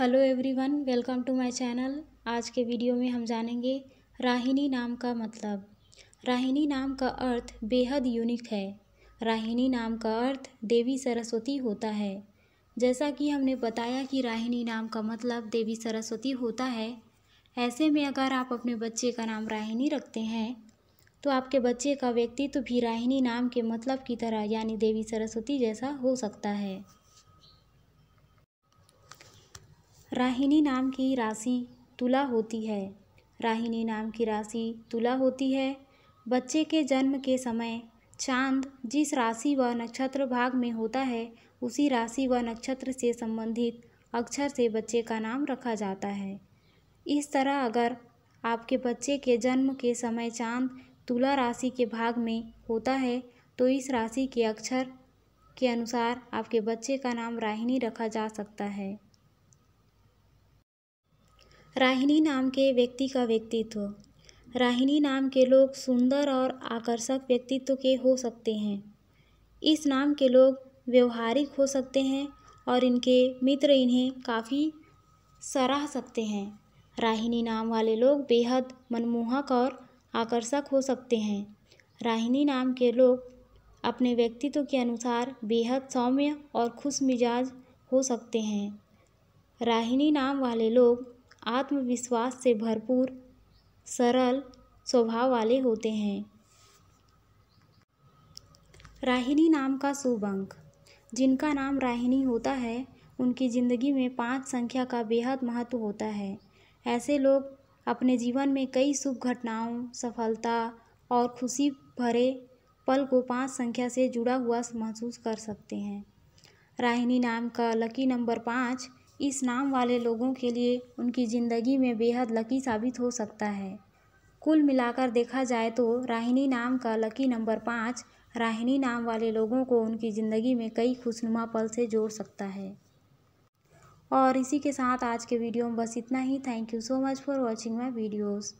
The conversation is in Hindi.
hello everyone welcome to my channel आज के वीडियो में हम जानेंगे राहिनी नाम का मतलब राहिनी नाम का अर्थ बेहद यूनिक है राहिनी नाम का अर्थ देवी सरस्वती होता है जैसा कि हमने बताया कि राहिनी नाम का मतलब देवी सरस्वती होता है ऐसे में अगर आप अपने बच्चे का नाम राहिनी रखते हैं तो आपके बच्चे का व्यक्तित्व तो भी राहिनी नाम के मतलब की तरह यानी देवी सरस्वती जैसा हो सकता है राहिनी नाम की राशि तुला होती है राहिनी नाम की राशि तुला होती है बच्चे के जन्म के समय चांद जिस राशि व नक्षत्र भाग में होता है उसी राशि व नक्षत्र से संबंधित अक्षर से बच्चे का नाम रखा जाता है इस तरह अगर आपके बच्चे के जन्म के समय चांद तुला राशि के भाग में होता है तो इस राशि के अक्षर के अनुसार आपके बच्चे का नाम राहिनी रखा जा सकता है राहिनी नाम के व्यक्ति का व्यक्तित्व राहिनी नाम के लोग सुंदर और आकर्षक व्यक्तित्व के हो सकते हैं इस नाम के लोग व्यवहारिक हो सकते हैं और इनके मित्र इन्हें काफ़ी सराह सकते हैं राहिनी नाम वाले लोग बेहद मनमोहक और आकर्षक हो सकते हैं राहिनी नाम के लोग अपने व्यक्तित्व के अनुसार बेहद सौम्य और खुश मिजाज हो सकते हैं राहिनी नाम वाले लोग आत्मविश्वास से भरपूर सरल स्वभाव वाले होते हैं राहिनी नाम का शुभ अंक जिनका नाम राहिनी होता है उनकी ज़िंदगी में पाँच संख्या का बेहद महत्व होता है ऐसे लोग अपने जीवन में कई शुभ घटनाओं सफलता और खुशी भरे पल को पाँच संख्या से जुड़ा हुआ महसूस कर सकते हैं राहिनी नाम का लकी नंबर पाँच इस नाम वाले लोगों के लिए उनकी ज़िंदगी में बेहद लकी साबित हो सकता है कुल मिलाकर देखा जाए तो राहिनी नाम का लकी नंबर पाँच राहिनी नाम वाले लोगों को उनकी ज़िंदगी में कई खुशनुमा पल से जोड़ सकता है और इसी के साथ आज के वीडियो में बस इतना ही thank you so much for watching my videos